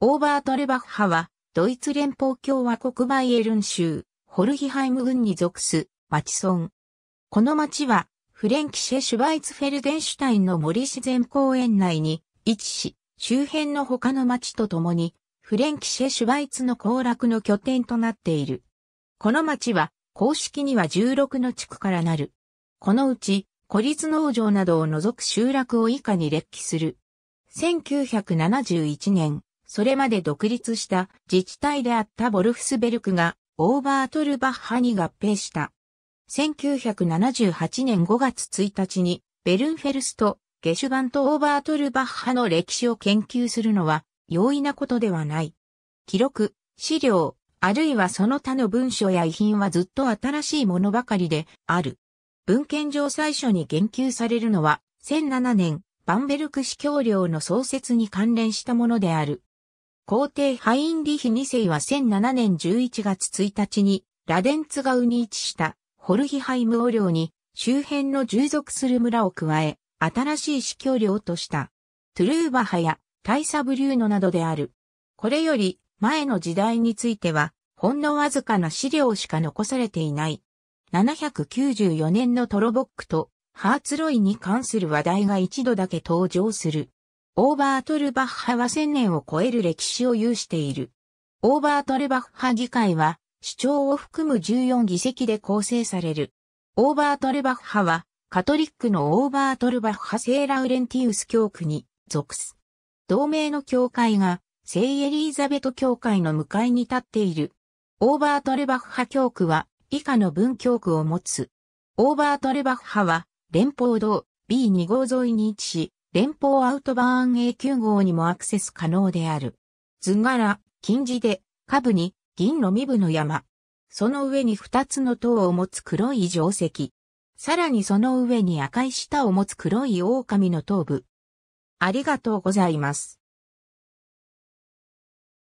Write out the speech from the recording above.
オーバートレバッハは、ドイツ連邦共和国バイエルン州、ホルヒハイム郡に属す、町村。この町は、フレンキシェ・シュバイツフェルデンシュタインの森自然公園内に位置し、周辺の他の町とともに、フレンキシェ・シュバイツの行楽の拠点となっている。この町は、公式には16の地区からなる。このうち、孤立農場などを除く集落を以下に列記する。1971年、それまで独立した自治体であったボルフスベルクがオーバートルバッハに合併した。1978年5月1日にベルンフェルスト、ゲシュバントオーバートルバッハの歴史を研究するのは容易なことではない。記録、資料、あるいはその他の文書や遺品はずっと新しいものばかりである。文献上最初に言及されるのは、1 0 0 7年、バンベルク司教領の創設に関連したものである。皇帝ハインリヒ2世は1007年11月1日に、ラデンツガウに位置したホルヒハイム王領に周辺の従属する村を加え、新しい司教領とした。トゥルーバハやタイサブリューノなどである。これより前の時代については、ほんのわずかな資料しか残されていない。794年のトロボックとハーツロイに関する話題が一度だけ登場する。オーバートルバッハは千年を超える歴史を有している。オーバートルバッハ議会は、主張を含む14議席で構成される。オーバートルバッハは、カトリックのオーバートルバッハ聖ラウレンティウス教区に属す。同盟の教会が、聖エリーザベト教会の向かいに立っている。オーバートルバッハ教区は、以下の文教区を持つ。オーバートルバッハは、連邦道 B2 号沿いに位置し、連邦アウトバーン A9 号にもアクセス可能である。図柄、金字で、下部に銀の身部の山。その上に二つの塔を持つ黒い定石。さらにその上に赤い舌を持つ黒い狼の頭部。ありがとうございます。